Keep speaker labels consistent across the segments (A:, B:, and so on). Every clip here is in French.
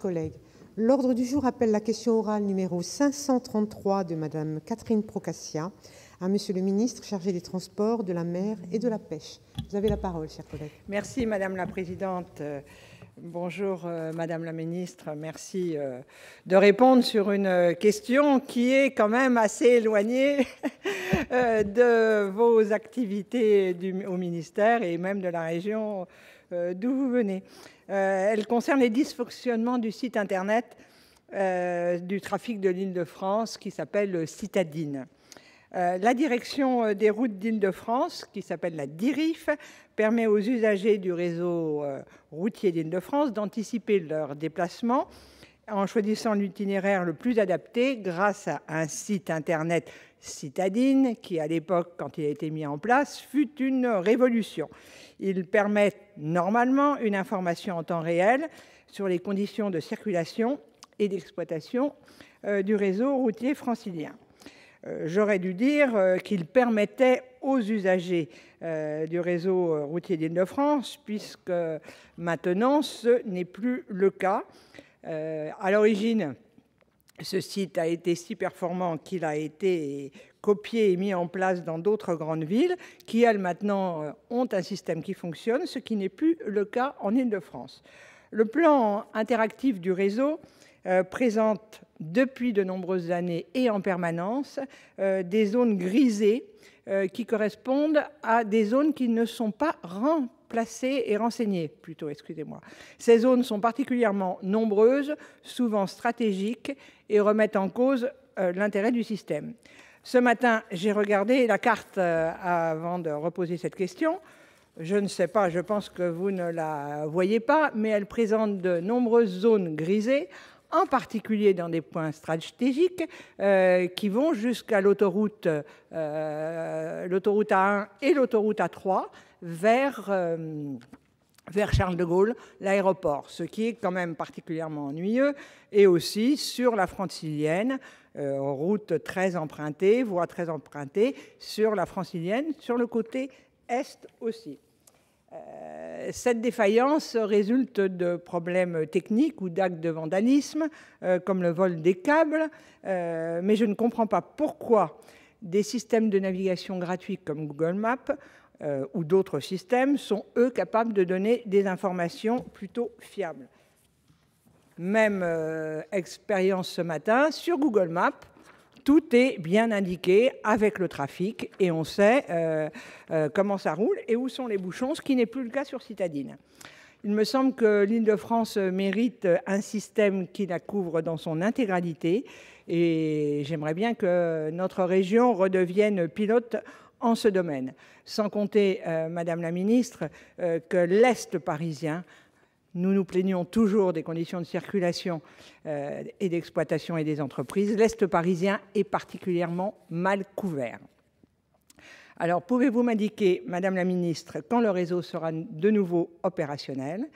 A: collègues, l'ordre du jour appelle la question orale numéro 533 de Madame Catherine Procassia à Monsieur le ministre chargé des Transports, de la Mer et de la
B: Pêche. Vous avez la parole, chers collègues. Merci madame la présidente. Bonjour euh, Madame la Ministre, merci euh, de répondre sur une question qui est quand même assez éloignée euh, de vos activités au ministère et même de la région euh, d'où vous venez. Euh, elle concerne les dysfonctionnements du site Internet euh, du trafic de l'Île-de-France qui s'appelle Citadine. la direction des routes d'Île-de-France, qui s'appelle la DIRIF, permet aux usagers du réseau routier d'Île-de-France d'anticiper leurs déplacements en choisissant l'itinéraire le plus adapté grâce à un site internet citadine qui, à l'époque, quand il a été mis en place, fut une révolution. Il permet normalement une information en temps réel sur les conditions de circulation et d'exploitation euh, du réseau routier francilien. Euh, j'aurais dû dire euh, qu'il permettait aux usagers du réseau routier d'Île-de-France, puisque maintenant ce n'est plus le cas. Euh, à l'origine, ce site a été si performant qu'il a été copié et mis en place dans d'autres grandes villes qui, elles, maintenant, euh, ont un système qui fonctionne, ce qui n'est plus le cas en Ile-de-France. Le plan interactif du réseau euh, présente depuis de nombreuses années et en permanence des zones grisées qui correspondent à des zones qui ne sont pas remplies placées et renseignées plutôt, excusez-moi. Ces zones sont particulièrement nombreuses, souvent stratégiques et remettent en cause euh, l'intérêt du système. Ce matin, j'ai regardé la carte euh, avant de reposer cette question. Je ne sais pas, je pense que vous ne la voyez pas, mais elle présente de nombreuses zones grisées, en particulier dans des points stratégiques euh, qui vont jusqu'à l'autoroute l'autoroute A1 et l'autoroute A3 vers, euh, vers Charles de Gaulle, l'aéroport, ce qui est quand même particulièrement ennuyeux, et aussi sur la francilienne, euh, route très empruntée, voie très empruntée, sur la francilienne, sur le côté est aussi. Euh, cette défaillance résulte de problèmes techniques ou d'actes de vandalisme, comme le vol des câbles, mais je ne comprends pas pourquoi des systèmes de navigation gratuits comme Google Maps euh, ou d'autres systèmes sont, eux, capables de donner des informations plutôt fiables. Même euh, expérience ce matin, sur Google Maps, tout est bien indiqué avec le trafic et on sait euh, comment ça roule et où sont les bouchons, ce qui n'est plus le cas sur Citadine. Il me semble que l'île de France mérite un système qui la couvre dans son intégralité et j'aimerais bien que notre région redevienne pilote en ce domaine. Sans compter, euh, Madame la Ministre, euh, que l'Est parisien, nous nous plaignons toujours des conditions de circulation euh, et d'exploitation et des entreprises, l'Est parisien est particulièrement mal couvert. Alors, pouvez-vous m'indiquer, Madame la Ministre, quand le réseau sera de nouveau opérationnel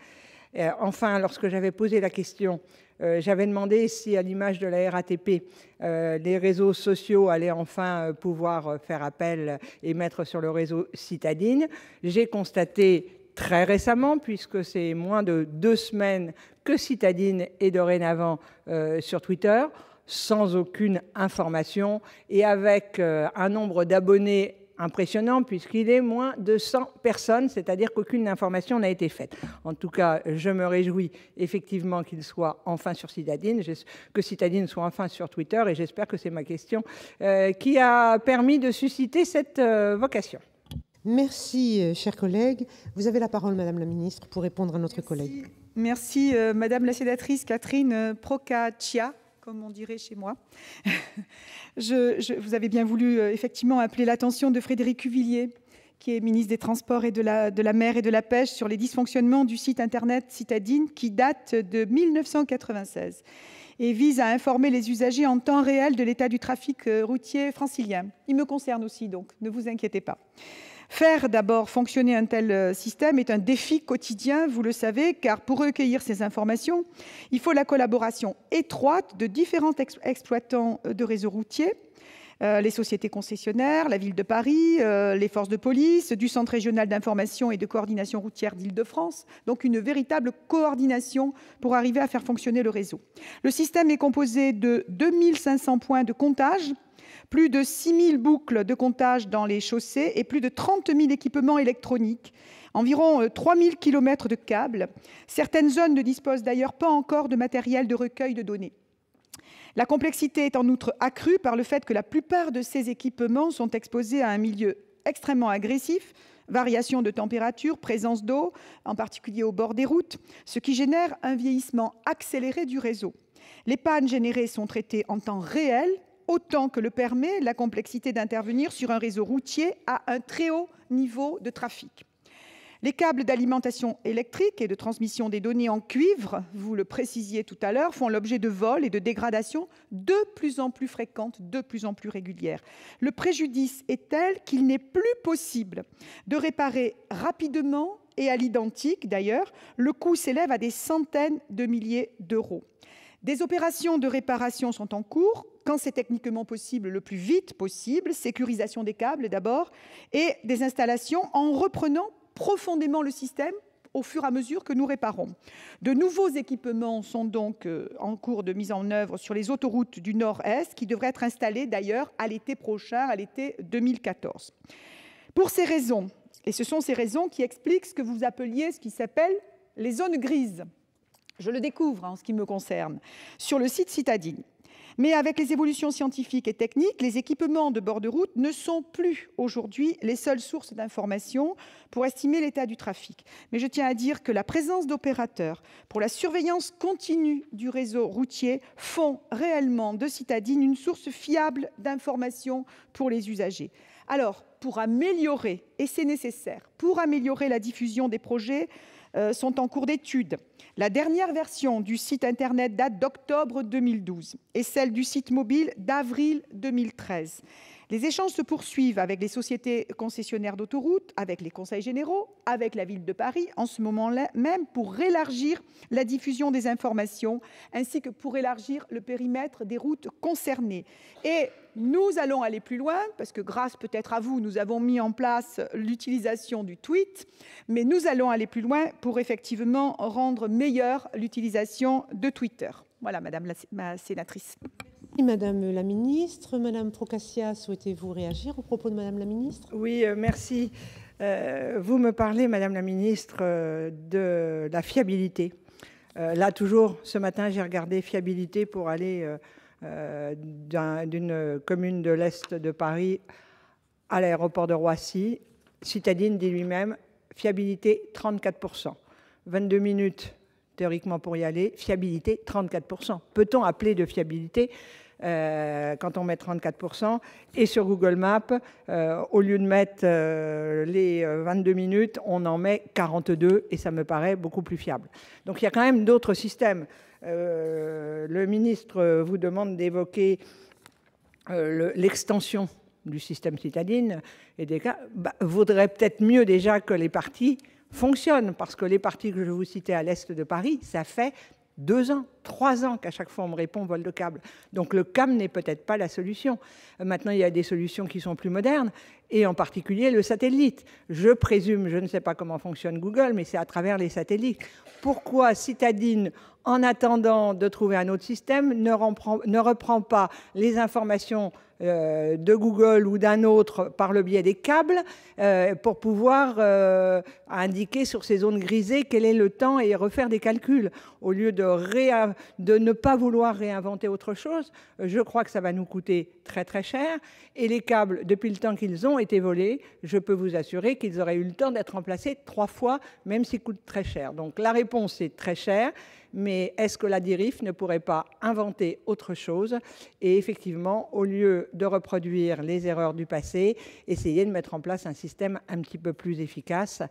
B: euh, enfin, lorsque j'avais posé la question, euh, j'avais demandé si, à l'image de la RATP, euh, les réseaux sociaux allaient enfin pouvoir faire appel et mettre sur le réseau citadine. J'ai constaté très récemment, puisque c'est moins de deux semaines que Citadine est dorénavant sur Twitter, sans aucune information et avec un nombre d'abonnés impressionnant puisqu'il est moins de 100 personnes, c'est-à-dire qu'aucune information n'a été faite. En tout cas, je me réjouis effectivement qu'il soit enfin sur Citadine, que Citadine soit enfin sur Twitter et j'espère que c'est ma question euh, qui a permis de susciter cette euh, vocation. Merci,
A: euh, chers collègues. Vous avez la parole, Madame la Ministre, pour répondre à notre collègue.
B: Merci, Madame
A: la Sédatrice Catherine Procaccia comme on dirait chez moi. je, vous avez bien voulu euh, effectivement appeler l'attention de Frédéric Cuvillier, qui est ministre des Transports et de la, de la, Mer et de la Pêche, sur les dysfonctionnements du site Internet Citadine qui date de 1996 et vise à informer les usagers en temps réel de l'état du trafic euh, routier francilien. Il me concerne aussi, donc ne vous inquiétez pas. Faire d'abord fonctionner un tel euh, système est un défi quotidien, vous le savez, car, pour recueillir ces informations, il faut la collaboration étroite de différents exploitants euh, de réseaux routiers, euh, les sociétés concessionnaires, la ville de Paris, euh, les forces de police, du Centre régional d'information et de coordination routière d'Île-de-France, donc une véritable coordination pour arriver à faire fonctionner le réseau. Le système est composé de 2500 points de comptage plus de 6000 boucles de comptage dans les chaussées et plus de 30 000 équipements électroniques, environ 3000 euh, km de câbles. Certaines zones ne disposent d'ailleurs pas encore de matériel de recueil de données. La complexité est en outre accrue par le fait que la plupart de ces équipements sont exposés à un milieu extrêmement agressif, variations de température, présence d'eau, en particulier au bord des routes, ce qui génère un vieillissement accéléré du réseau. Les pannes générées sont traitées en temps réel, autant que le permet la complexité d'intervenir sur un réseau routier à un très haut niveau de trafic. Les câbles d'alimentation électrique et de transmission des données en cuivre, vous le précisiez tout à l'heure, font l'objet de vols et de dégradations de plus en plus fréquentes, de plus en plus régulières. Le préjudice est tel qu'il n'est plus possible de réparer rapidement et à l'identique d'ailleurs. Le coût s'élève à des centaines de milliers d'euros. Des opérations de réparation sont en cours, quand c'est techniquement possible, le plus vite possible, sécurisation des câbles d'abord, et des installations en reprenant profondément le système au fur et à mesure que nous réparons. De nouveaux équipements sont donc euh, en cours de mise en œuvre sur les autoroutes du Nord-Est, qui devraient être installés d'ailleurs à l'été prochain, à l'été 2014. Pour ces raisons, et ce sont ces raisons qui expliquent ce que vous appeliez, ce qui s'appelle les zones grises. Je le découvre hein, en ce qui me concerne, sur le site Citadine. Mais avec les évolutions scientifiques et techniques, les équipements de bord de route ne sont plus aujourd'hui les seules sources d'information pour estimer l'état du trafic. Mais je tiens à dire que la présence d'opérateurs pour la surveillance continue du réseau routier font réellement de Citadine une source fiable d'information pour les usagers. Alors, pour améliorer, et c'est nécessaire, pour améliorer la diffusion des projets, euh, sont en cours d'étude. La dernière version du site Internet date d'octobre 2012 et celle du site mobile d'avril 2013. Les échanges se poursuivent avec les sociétés concessionnaires d'autoroutes, avec les conseils généraux, avec la ville de Paris en ce moment là même pour élargir la diffusion des informations ainsi que pour élargir le périmètre des routes concernées. Et nous allons aller plus loin, parce que grâce peut-être à vous, nous avons mis en place l'utilisation du tweet, mais nous allons aller plus loin pour effectivement rendre meilleure l'utilisation de Twitter. Voilà, Madame la, sénatrice.
B: Madame la Ministre. Madame Procassia, souhaitez-vous réagir au propos de Madame la Ministre Oui, euh, merci. Euh, vous me parlez, Madame la Ministre, euh, de la fiabilité. là, toujours, ce matin, j'ai regardé fiabilité pour aller euh, d'une commune de l'Est de Paris à l'aéroport de Roissy. Citadine dit lui-même fiabilité 34%. 22 minutes théoriquement pour y aller, fiabilité 34%. Peut-on appeler de fiabilité euh, quand on met 34%. Et sur Google Maps, euh, au lieu de mettre les 22 minutes, on en met 42 et ça me paraît beaucoup plus fiable. Donc il y a quand même d'autres systèmes. Euh, le ministre vous demande d'évoquer euh, l'extension du système citadine et des cas, bah, vaudrait peut-être mieux déjà que les partis fonctionnent, parce que les partis que je vous citais à l'est de Paris, ça fait deux ans, trois ans qu'à chaque fois on me répond vol de câble. Donc le CAM n'est peut-être pas la solution. Maintenant, il y a des solutions qui sont plus modernes, et en particulier le satellite. Je présume, je ne sais pas comment fonctionne Google, mais c'est à travers les satellites. Pourquoi Citadine, en attendant de trouver un autre système, ne reprend pas les informations euh, de Google ou d'un autre par le biais des câbles euh, pour pouvoir euh, indiquer sur ces zones grisées quel est le temps et refaire des calculs. Au lieu de, de ne pas vouloir réinventer autre chose, je crois que ça va nous coûter très très cher. Et les câbles, depuis le temps qu'ils ont été volés, je peux vous assurer qu'ils auraient eu le temps d'être remplacés trois fois, même s'ils coûtent très cher. Donc la réponse est très chère mais est-ce que la DIRIF ne pourrait pas inventer autre chose et effectivement, au lieu de reproduire les erreurs du passé, essayer de mettre en place un système un petit peu plus efficace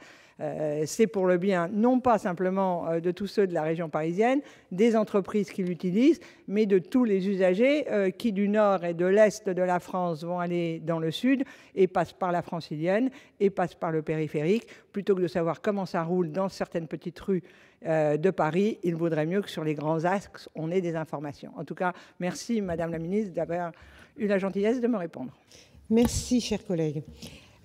B: euh, C'est pour le bien non pas simplement euh, de tous ceux de la région parisienne, des entreprises qui l'utilisent, mais de tous les usagers euh, qui du nord et de l'est de la France vont aller dans le sud et passent par la francilienne et passent par le périphérique. Plutôt que de savoir comment ça roule dans certaines petites rues euh, de Paris, il vaudrait mieux que sur les grands axes, on ait des informations. En tout cas, merci Madame la Ministre d'avoir eu la gentillesse de me répondre.
A: Merci, chers collègues.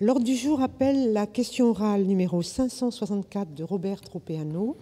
A: L'ordre du jour appelle la question orale numéro 564 de Robert Tropeano